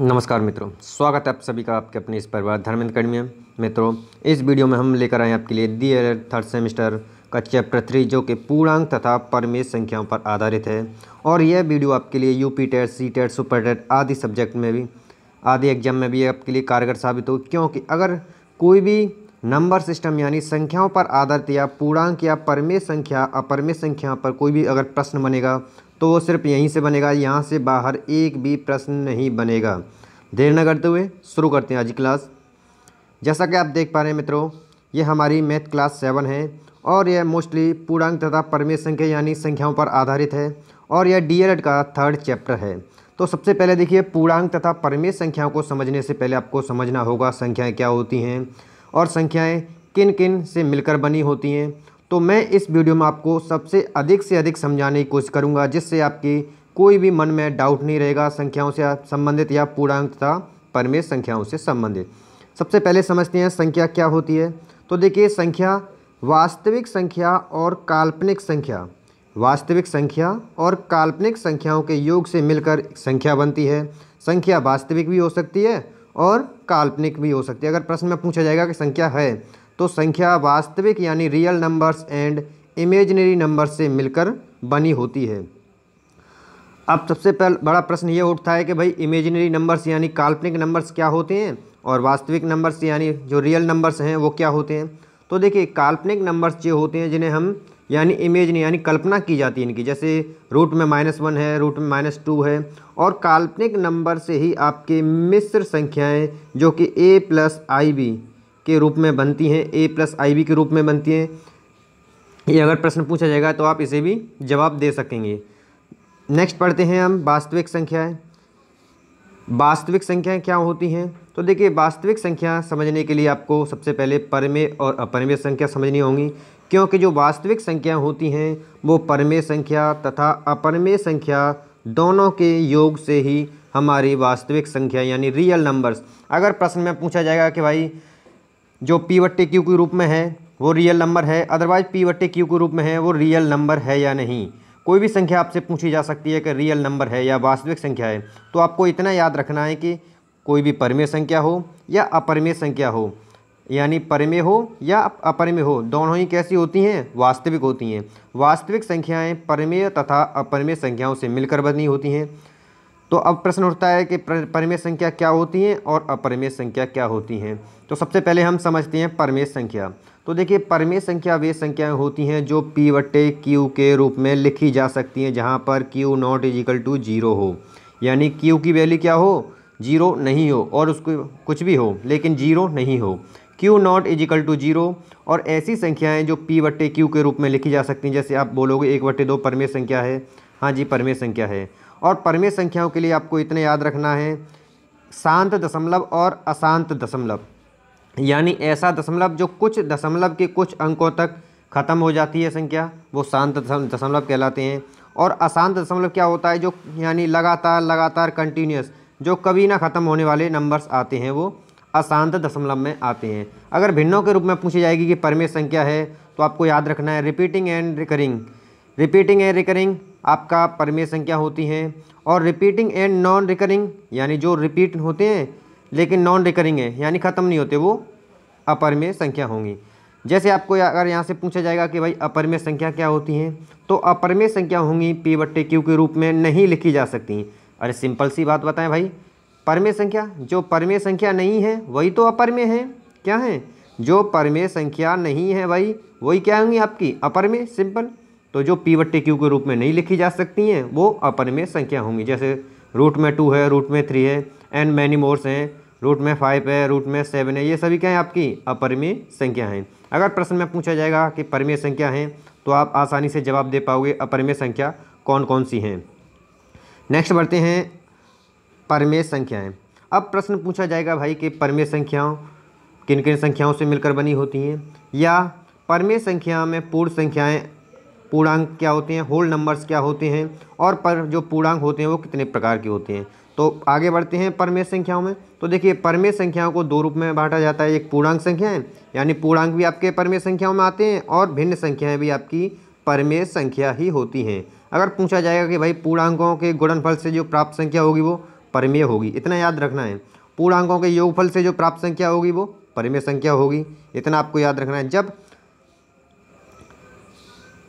नमस्कार मित्रों स्वागत है आप सभी का आपके अपने इस परिवार धर्मेंद्र कर्मी मित्रों इस वीडियो में हम लेकर आए आपके लिए दी एल थर्ड सेमेस्टर का चैप्टर थ्री जो कि पूर्णांक तथा परमेय संख्याओं पर आधारित है और यह वीडियो आपके लिए UP TET C TET super TET आदि सब्जेक्ट में भी आदि एग्जाम में भी आपके लिए कारगर साबित हो क्योंकि अगर कोई भी नंबर सिस्टम यानी संख्याओं पर आधारित या पूर्णांक या परमेय संख्या अपरमेय संख्या पर कोई भी अगर प्रश्न बनेगा तो वो सिर्फ यहीं से बनेगा यहाँ से बाहर एक भी प्रश्न नहीं बनेगा देर न करते हुए शुरू करते हैं आज की क्लास जैसा कि आप देख पा रहे हैं मित्रों ये हमारी मैथ क्लास सेवन है और यह मोस्टली पूर्णांक तथा परमेय संख्या यानी संख्याओं पर आधारित है और यह डी का थर्ड चैप्टर है तो सबसे पहले देखिए पूर्णांक तथा परमेय संख्याओं को समझने से पहले आपको समझना होगा संख्याएं क्या होती हैं और संख्याएं किन किन से मिलकर बनी होती हैं तो मैं इस वीडियो में आपको सबसे अधिक से अधिक समझाने की कोशिश करूँगा जिससे आपके कोई भी मन में डाउट नहीं रहेगा संख्याओं से संबंधित या पूर्णांक तथा परमेय संख्याओं से संबंधित सबसे पहले समझते हैं संख्या क्या होती है तो देखिए संख्या वास्तविक संख्या और काल्पनिक संख्या वास्तविक संख्या और काल्पनिक संख्याओं के योग से मिलकर संख्या बनती है संख्या वास्तविक भी हो सकती है और काल्पनिक भी हो सकती है अगर प्रश्न में पूछा जाएगा कि संख्या है तो संख्या वास्तविक यानी real numbers and imaginary numbers से मिलकर बनी होती है अब सबसे पहला बड़ा प्रश्न ये उठता है कि भाई इमेजनरी नंबर्स यानी काल्पनिक नंबर्स क्या होते हैं और वास्तविक नंबर्स यानी जो रियल नंबर्स हैं वो क्या होते हैं तो देखिए काल्पनिक नंबर्स जो होते हैं जिन्हें हम यानी इमेज यानी कल्पना की जाती है इनकी जैसे रूट में माइनस वन है रूट में माइनस टू है और काल्पनिक नंबर से ही आपके मिश्र संख्याएं जो कि ए प्लस आई बी के रूप में बनती हैं ए प्लस आई बी के रूप में बनती हैं ये अगर प्रश्न पूछा जाएगा तो आप इसे भी जवाब दे सकेंगे नेक्स्ट पढ़ते हैं हम वास्तविक संख्याएं वास्तविक संख्याएं क्या होती हैं तो देखिए वास्तविक संख्या समझने के लिए आपको सबसे पहले परमे और अपरमे संख्या समझनी होंगी क्योंकि जो वास्तविक संख्या होती हैं वो परमेय संख्या तथा अपरमे संख्या दोनों के योग से ही हमारी वास्तविक संख्या यानी रियल नंबर्स अगर प्रश्न में पूछा जाएगा कि भाई जो पी वट्टे क्यू के रूप में है वो रियल नंबर है अदरवाइज पी वट्टे क्यू के रूप में है वो रियल नंबर है या नहीं कोई भी संख्या आपसे पूछी जा सकती है कि रियल नंबर है या वास्तविक संख्या है तो आपको इतना याद रखना है कि कोई भी परमेय संख्या हो या अपरिमेय संख्या हो यानी परमेय हो या अपरिमेय हो दोनों ही कैसी होती हैं वास्तविक होती हैं वास्तविक संख्याएं परमेय तथा अपरिमेय संख्याओं से मिलकर बनी होती हैं तो अब प्रश्न उठता है कि परिमेय संख्या क्या होती हैं और अपरिमेय संख्या क्या होती हैं तो सबसे पहले हम समझते हैं परिमेय संख्या तो देखिए परिमेय संख्या वे संख्याएं होती हैं जो पी बटे क्यू के रूप में लिखी जा सकती हैं जहाँ पर Q not is equal to zero हो यानी क्यू की वैल्यू क्या हो जीरो नहीं हो और उसको कुछ भी हो लेकिन जीरो नहीं हो Q not is equal to zero और ऐसी संख्याएं जो पी बट्टे क्यू के रूप में लिखी जा सकती हैं जैसे आप बोलोगे एक बट्टे दो परमेय संख्या है हाँ जी परमेय संख्या है और परमेय संख्याओं के लिए आपको इतने याद रखना है शांत दशमलव और अशांत दशमलव यानी ऐसा दशमलव जो कुछ दशमलव के कुछ अंकों तक ख़त्म हो जाती है संख्या वो शांत दशमलव कहलाते हैं और अशांत दशमलव क्या होता है जो यानी लगातार लगातार कंटिन्यूस जो कभी ना ख़त्म होने वाले नंबर्स आते हैं वो अशांत दशमलव में आते हैं अगर भिन्नों के रूप में पूछी जाएगी कि परमेय संख्या है तो आपको याद रखना है repeating and recurring repeating and recurring आपका परमेय संख्या होती है और रिपीटिंग एंड नॉन रिकरिंग यानी जो रिपीट होते हैं लेकिन नॉन रिकरिंग है यानी ख़त्म नहीं होते वो अपरमेय संख्या होंगी जैसे आपको अगर यहाँ से पूछा जाएगा कि भाई अपरमेय संख्या क्या होती हैं तो अपरमेय संख्या होंगी पी बट्टे क्यू के रूप में नहीं लिखी जा सकती अरे सिंपल सी बात बताएं भाई परमेय संख्या जो परमेय संख्या नहीं है वही तो अपरमेय है क्या है जो परमेय संख्या नहीं है भाई वही क्या होंगी आपकी अपरमेय सिंपल तो जो पी वट्टे क्यू के रूप में नहीं लिखी जा सकती हैं वो अपन में संख्या होंगी जैसे रूट में टू है रूट में थ्री है एंड मैनी मोर्स हैं रूट में फाइव है रूट में सेवन है ये सभी क्या है आपकी अपरिमेय संख्या हैं अगर प्रश्न में पूछा जाएगा कि परिमेय संख्या हैं तो आप आसानी से जवाब दे पाओगे अपरिमेय संख्या कौन कौन सी हैं नेक्स्ट बढ़ते हैं परमेय संख्याएँ अब प्रश्न पूछा जाएगा भाई कि परमेय संख्याओं किन किन संख्याओं से मिलकर बनी होती हैं या परमेय संख्या में पूर्ण संख्याएँ पूर्णांक क्या होते हैं होल नंबर्स क्या होते हैं और पर जो पूर्णांक होते हैं वो कितने प्रकार के होते हैं तो आगे बढ़ते हैं परमेय संख्याओं में तो देखिए परमेय संख्याओं को दो रूप में बांटा जाता है एक पूर्णांक है यानी पूर्णांक भी आपके परमेय संख्याओं में आते हैं और भिन्न संख्याएँ भी आपकी परमेय संख्या ही होती हैं अगर पूछा जाएगा कि भाई पूर्णांकों के गुणनफल से जो प्राप्त संख्या होगी वो परमेय होगी इतना याद रखना है पूर्णांकों के योगफल से जो प्राप्त संख्या होगी वो परिमेय संख्या होगी इतना आपको याद रखना है जब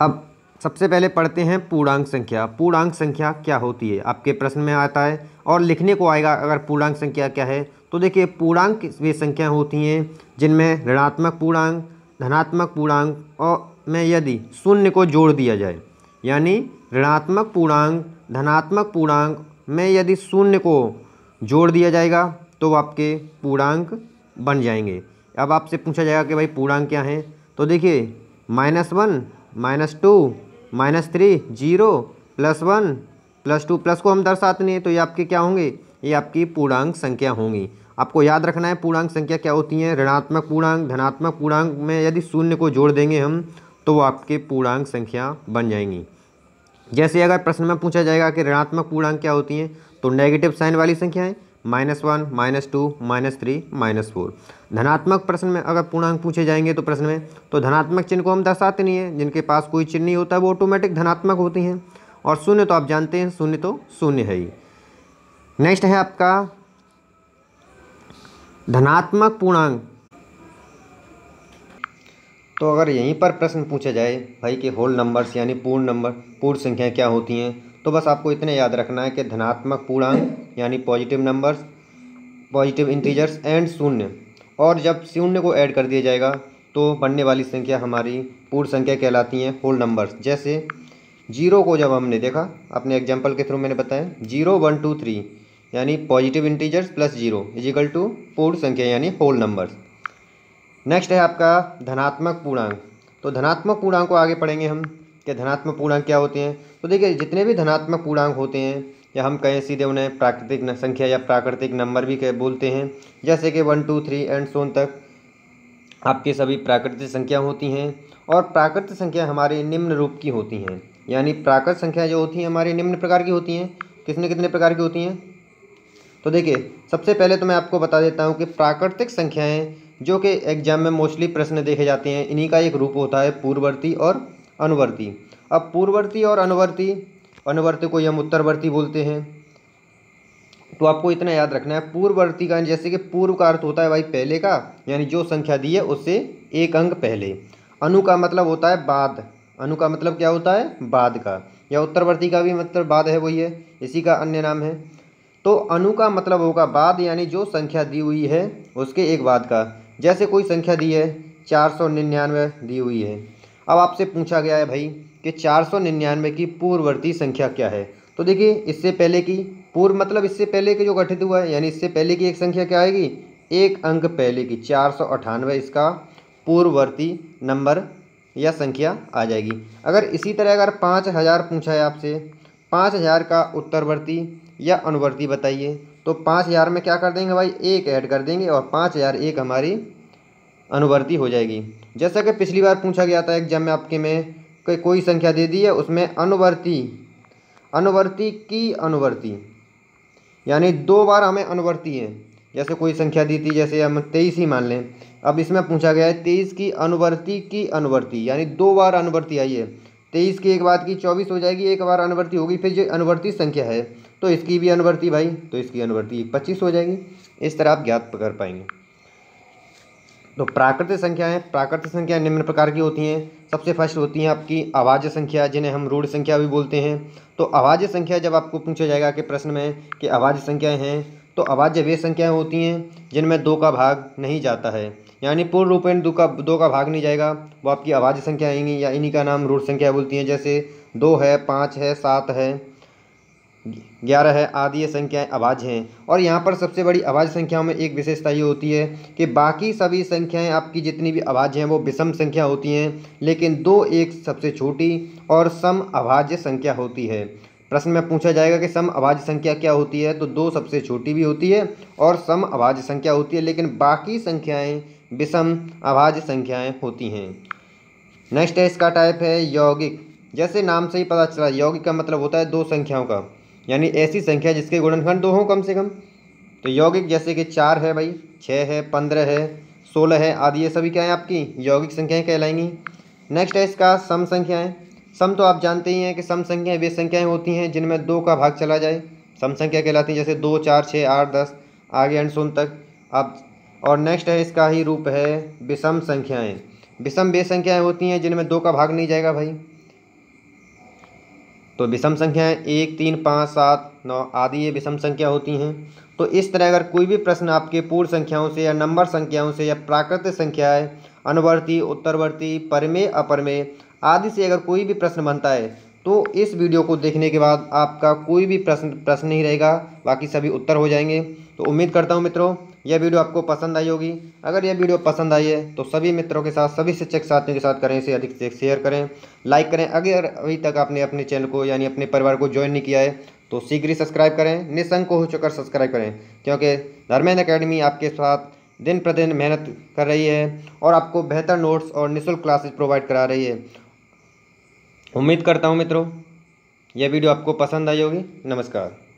अब सबसे पहले पढ़ते हैं पूर्णांक संख्या पूर्णांक संख्या क्या होती है आपके प्रश्न में आता है और लिखने को आएगा अगर पूर्णांक संख्या क्या है तो देखिए पूर्णांक वे संख्या होती हैं जिनमें ऋणात्मक पूर्णांक धनात्मक पूर्णांक और में यदि शून्य को जोड़ दिया जाए यानी ऋणात्मक पूर्णांक धनात्मक पूर्णांक में यदि शून्य को जोड़ दिया जाएगा तो आपके पूर्णांक बन जाएंगे अब आपसे पूछा जाएगा कि भाई पूर्णांक क्या हैं तो देखिए minus one minus two minus three zero plus one plus two plus को हम दर्शाते नहीं तो ये आपके क्या होंगे ये आपकी पूर्णांक संख्या होंगी आपको याद रखना है पूर्णांक संख्या क्या होती है ऋणात्मक पूर्णांक धनात्मक पूर्णांक में यदि शून्य को जोड़ देंगे हम तो वो आपके पूर्णांक संख्या बन जाएंगी जैसे अगर प्रश्न में पूछा जाएगा कि ऋणात्मक पूर्णांक क्या होती हैं तो नेगेटिव साइन वाली संख्याएं minus one minus two minus three minus four धनात्मक प्रश्न में अगर पूर्णांक पूछे जाएंगे तो प्रश्न में तो धनात्मक चिन्ह को हम दर्शाते नहीं है जिनके पास कोई चिन्ह नहीं होता है वो ऑटोमेटिक धनात्मक होती हैं और शून्य तो आप जानते हैं शून्य तो शून्य है ही नेक्स्ट है आपका धनात्मक पूर्णांक तो अगर यहीं पर प्रश्न पूछा जाए भाई के होल नंबर्स यानी पूर्ण नंबर पूर्ण संख्या क्या होती हैं तो बस आपको इतने याद रखना है कि धनात्मक पूर्णांक यानी positive numbers positive integers and शून्य और जब शून्य को ऐड कर दिया जाएगा तो बनने वाली संख्या हमारी पूर्ण संख्या कहलाती हैं होल नंबर्स जैसे जीरो को जब हमने देखा अपने एग्जाम्पल के थ्रू मैंने बताया जीरो वन टू थ्री यानी positive integers plus zero is equal to पूर्ण संख्या यानी होल नंबर्स नेक्स्ट है आपका धनात्मक पूर्णांक तो धनात्मक पूर्णांक को आगे पढ़ेंगे हम के धनात्मक पूर्णांक क्या होते हैं तो देखिए जितने भी धनात्मक पूर्णांक होते हैं या हम कहें सीधे उन्हें प्राकृतिक संख्या या प्राकृतिक नंबर भी कह बोलते हैं जैसे कि one two three and so on तक आपकी सभी प्राकृतिक संख्या होती हैं और प्राकृतिक संख्या हमारे निम्न रूप की होती हैं यानी प्राकृत संख्या जो होती हैं हमारी निम्न प्रकार की होती हैं किसने कितने प्रकार की होती हैं तो देखिए सबसे पहले तो मैं आपको बता देता हूँ कि प्राकृतिक संख्याएँ जो कि एग्जाम में मोस्टली प्रश्न देखे जाते हैं इन्हीं का एक रूप होता है पूर्ववर्ती और अनुवर्ती अब पूर्ववर्ती और अनुवर्ती अनुवर्ती को हम उत्तरवर्ती बोलते हैं तो आपको इतना याद रखना है पूर्ववर्ती का जैसे कि पूर्व का अर्थ होता है भाई पहले का यानी जो संख्या दी है उससे एक अंक पहले अनु का मतलब होता है बाद अनु का मतलब क्या होता है बाद का या उत्तरवर्ती का भी मतलब बाद है वही है इसी का अन्य नाम है तो अनु का मतलब होगा बाद यानी जो संख्या दी हुई है उसके एक बाद का जैसे कोई संख्या दी है चार सौ निन्यानवे दी हुई है अब आपसे पूछा गया है भाई कि चार सौ निन्यानवे की पूर्ववर्ती संख्या क्या है तो देखिए इससे पहले की पूर्व मतलब इससे पहले के जो गठित हुआ है यानी इससे पहले की एक संख्या क्या आएगी एक अंक पहले की चार सौ इसका पूर्ववर्ती नंबर या संख्या आ जाएगी अगर इसी तरह अगर पाँच हज़ार पूछा है आपसे पाँच हज़ार का उत्तरवर्ती या अनुवर्ती बताइए तो पाँच हज़ार में क्या कर देंगे भाई एक ऐड कर देंगे और पाँच हज़ार एक हमारी अनुवर्ती हो जाएगी जैसा कि पिछली बार पूछा गया था एग्जाम में आपके में कोई कोई संख्या दे दी है उसमें अनुवर्ती अनुवर्ती की अनुवर्ती यानी दो बार हमें अनुवर्ती है जैसे कोई संख्या दी थी जैसे हम तेईस ही मान लें अब इसमें पूछा गया है तेईस की अनुवर्ती की अनुवर्ती यानी दो बार अनुवर्ती आई है तेईस की एक बात की चौबीस हो जाएगी एक बार अनुवर्ती होगी फिर जो अनुवर्ती संख्या है तो इसकी भी अनुवर्ती भाई तो इसकी अनुवर्ती पच्चीस हो जाएगी इस तरह आप ज्ञात कर पाएंगे तो प्राकृतिक संख्याएं प्राकृतिक संख्याएं निम्न प्रकार की होती हैं सबसे फर्स्ट होती हैं आपकी आवाज़ संख्या जिन्हें हम रूढ़ संख्या भी बोलते हैं तो आवाज़ संख्या जब आपको पूछा जाएगा कि प्रश्न में कि आवाज़ संख्याएं हैं तो आवाज़ वे संख्याएं होती हैं जिनमें दो का भाग नहीं जाता है यानी पूर्ण रूपेण दो का दो का भाग नहीं जाएगा वो आपकी आवाज़ संख्या आएंगी या इन्हीं का नाम रूढ़ संख्या बोलती हैं जैसे दो है पाँच है सात है ग्यारह है आदि ये संख्याएँ अभाज्य हैं और यहाँ पर सबसे बड़ी अभाज्य संख्याओं में एक विशेषता ये होती है कि बाकी सभी संख्याएँ आपकी जितनी भी अभाज्य हैं वो विषम संख्या होती हैं लेकिन दो एक सबसे छोटी और सम अभाज्य संख्या होती है प्रश्न में पूछा जाएगा कि सम अभाज्य संख्या क्या होती है तो दो सबसे छोटी भी होती है और सम अभाज्य संख्या होती है लेकिन बाकी संख्याएँ विषम अभाज्य संख्याएँ होती हैं नेक्स्ट है इसका टाइप है यौगिक जैसे नाम से ही पता चला यौगिक का मतलब होता है दो संख्याओं का यानी ऐसी संख्या जिसके गुणनखंड दो हों कम से कम तो यौगिक जैसे कि चार है भाई छः है पंद्रह है सोलह है आदि ये सभी क्या है आपकी यौगिक संख्याएँ कहलाएंगी नेक्स्ट है इसका सम संख्याएँ सम तो आप जानते ही हैं कि सम संख्याएँ वे संख्याएं होती हैं जिनमें दो का भाग चला जाए सम संख्या कहलाती हैं जैसे दो चार छः आठ दस आगे एंड सुन तक आप और नेक्स्ट है इसका ही रूप है विषम संख्याएँ विषम वे संख्याएँ होती हैं जिनमें दो का भाग नहीं जाएगा भाई तो विषम संख्याएं एक तीन पाँच सात नौ आदि ये विषम संख्या होती हैं तो इस तरह अगर कोई भी प्रश्न आपके पूर्ण संख्याओं से या नंबर संख्याओं से या प्राकृतिक संख्याएं अनुवर्ती उत्तरवर्ती परमे अपरमे आदि से अगर कोई भी प्रश्न बनता है तो इस वीडियो को देखने के बाद आपका कोई भी प्रश्न प्रश्न नहीं रहेगा बाकी सभी उत्तर हो जाएंगे तो उम्मीद करता हूँ मित्रों यह वीडियो आपको पसंद आई होगी अगर यह वीडियो पसंद आई है तो सभी मित्रों के साथ सभी शिक्षक साथियों के साथ करें इसे अधिक से शेयर करें लाइक करें अगर अभी तक आपने अपने चैनल को यानी अपने परिवार को ज्वाइन नहीं किया है तो शीघ्र ही सब्सक्राइब करें निसंक हो चुकर सब्सक्राइब करें क्योंकि धर्मेंद्र अकेडमी आपके साथ दिन प्रतिदिन मेहनत कर रही है और आपको बेहतर नोट्स और निःशुल्क क्लासेज प्रोवाइड करा रही है उम्मीद करता हूँ मित्रों यह वीडियो आपको पसंद आई होगी नमस्कार